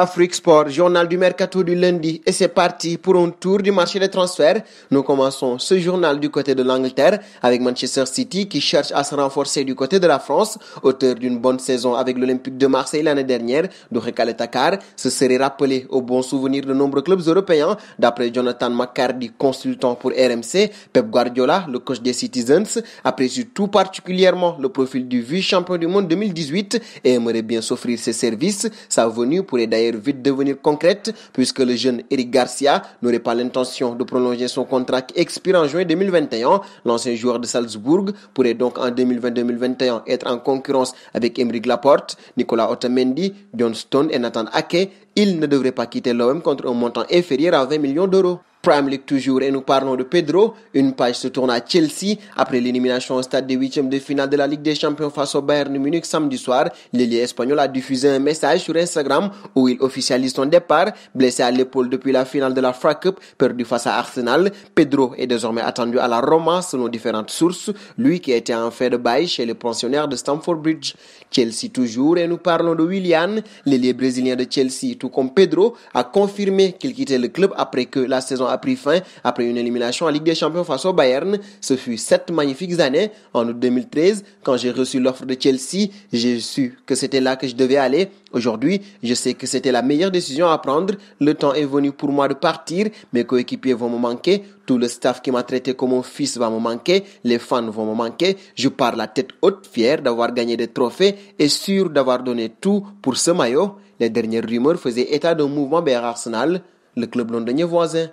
Afrique Sport, journal du mercato du lundi et c'est parti pour un tour du marché des transferts. Nous commençons ce journal du côté de l'Angleterre avec Manchester City qui cherche à se renforcer du côté de la France. Auteur d'une bonne saison avec l'Olympique de Marseille l'année dernière, Dourekale Takar se serait rappelé au bon souvenir de nombreux clubs européens. D'après Jonathan McCarty, consultant pour RMC, Pep Guardiola, le coach des Citizens, apprécie tout particulièrement le profil du vice-champion du monde 2018 et aimerait bien s'offrir ses services. Sa venue pourrait d'ailleurs vite devenir concrète puisque le jeune Eric Garcia n'aurait pas l'intention de prolonger son contrat qui expire en juin 2021. L'ancien joueur de Salzbourg pourrait donc en 2020-2021 être en concurrence avec Emery Laporte, Nicolas Otamendi, John Stone et Nathan Ake. Il ne devrait pas quitter l'OM contre un montant inférieur à 20 millions d'euros. Prime League toujours et nous parlons de Pedro. Une page se tourne à Chelsea après l'élimination au stade des huitièmes de finale de la Ligue des Champions face au Bayern Munich samedi soir. L'ailier espagnol a diffusé un message sur Instagram où il officialise son départ. Blessé à l'épaule depuis la finale de la FRACUP, perdu face à Arsenal, Pedro est désormais attendu à la Roma selon différentes sources. Lui qui était en fait de bail chez les pensionnaires de Stamford Bridge. Chelsea toujours et nous parlons de Willian. L'ailier brésilien de Chelsea, tout comme Pedro, a confirmé qu'il quittait le club après que la saison a pris fin après une élimination en Ligue des Champions face au Bayern. Ce fut sept magnifiques années. En août 2013, quand j'ai reçu l'offre de Chelsea, j'ai su que c'était là que je devais aller. Aujourd'hui, je sais que c'était la meilleure décision à prendre. Le temps est venu pour moi de partir. Mes coéquipiers vont me manquer. Tout le staff qui m'a traité comme mon fils va me manquer. Les fans vont me manquer. Je pars la tête haute, fier d'avoir gagné des trophées et sûr d'avoir donné tout pour ce maillot. Les dernières rumeurs faisaient état d'un mouvement vers Arsenal, le club londonien voisin.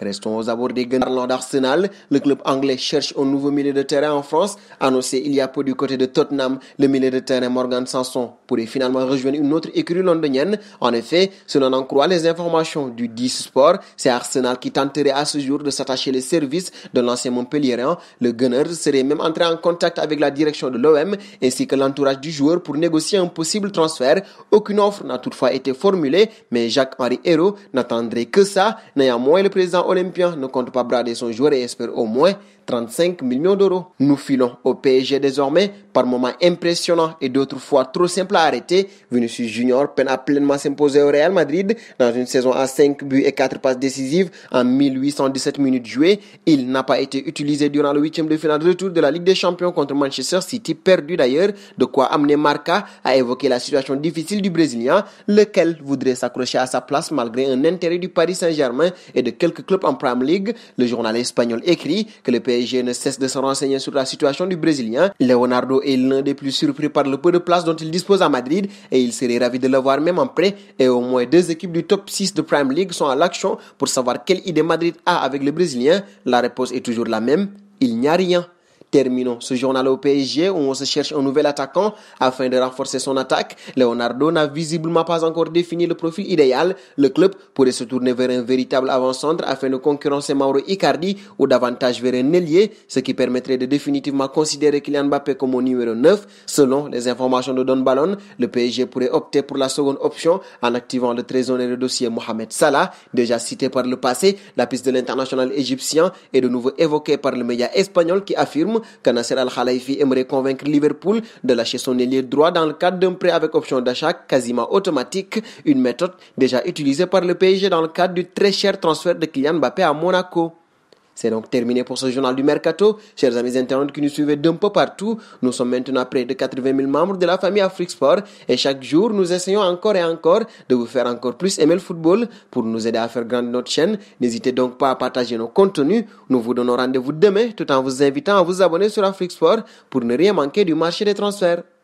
Restons aux abords des Gunnarlands d'Arsenal. Le club anglais cherche un nouveau milieu de terrain en France. Annoncé il y a peu du côté de Tottenham, le milieu de terrain Morgan Sanson pourrait finalement rejoindre une autre écurie londonienne. En effet, selon en croit les informations du 10 Sport, c'est Arsenal qui tenterait à ce jour de s'attacher les services de l'ancien Montpellierien. Le Gunner serait même entré en contact avec la direction de l'OM ainsi que l'entourage du joueur pour négocier un possible transfert. Aucune offre n'a toutefois été formulée, mais Jacques-Marie Hérault n'attendrait que ça. Néanmoins, le président olympien ne compte pas brader son joueur et espère au moins 35 millions d'euros. Nous filons au PSG désormais moment impressionnant et d'autres fois trop simple à arrêter, Vinicius Junior peine à pleinement s'imposer au Real Madrid dans une saison à 5 buts et 4 passes décisives en 1817 minutes jouées. Il n'a pas été utilisé durant le huitième de finale de retour de la Ligue des Champions contre Manchester City, perdu d'ailleurs, de quoi amener Marca à évoquer la situation difficile du Brésilien, lequel voudrait s'accrocher à sa place malgré un intérêt du Paris Saint-Germain et de quelques clubs en prime League. Le journal espagnol écrit que le PSG ne cesse de se renseigner sur la situation du Brésilien. Leonardo est l'un des plus surpris par le peu de place dont il dispose à Madrid et il serait ravi de le voir même en prêt. Et au moins deux équipes du top 6 de Prime League sont à l'action pour savoir quelle idée Madrid a avec le Brésilien. La réponse est toujours la même, il n'y a rien terminons ce journal au PSG où on se cherche un nouvel attaquant afin de renforcer son attaque. Leonardo n'a visiblement pas encore défini le profil idéal. Le club pourrait se tourner vers un véritable avant-centre afin de concurrencer Mauro Icardi ou davantage vers un ailier, ce qui permettrait de définitivement considérer Kylian Mbappé comme au numéro 9. Selon les informations de Don Ballon, le PSG pourrait opter pour la seconde option en activant le trésorier de dossier Mohamed Salah, déjà cité par le passé. La piste de l'international égyptien est de nouveau évoquée par le média espagnol qui affirme que Kanasser Al-Khalifi aimerait convaincre Liverpool de lâcher son ailier droit dans le cadre d'un prêt avec option d'achat quasiment automatique, une méthode déjà utilisée par le PSG dans le cadre du très cher transfert de Kylian Mbappé à Monaco. C'est donc terminé pour ce journal du Mercato. Chers amis internautes qui nous suivent d'un peu partout, nous sommes maintenant près de 80 000 membres de la famille Afrique et chaque jour nous essayons encore et encore de vous faire encore plus aimer le football pour nous aider à faire grandir notre chaîne. N'hésitez donc pas à partager nos contenus. Nous vous donnons rendez-vous demain tout en vous invitant à vous abonner sur Afrique pour ne rien manquer du marché des transferts.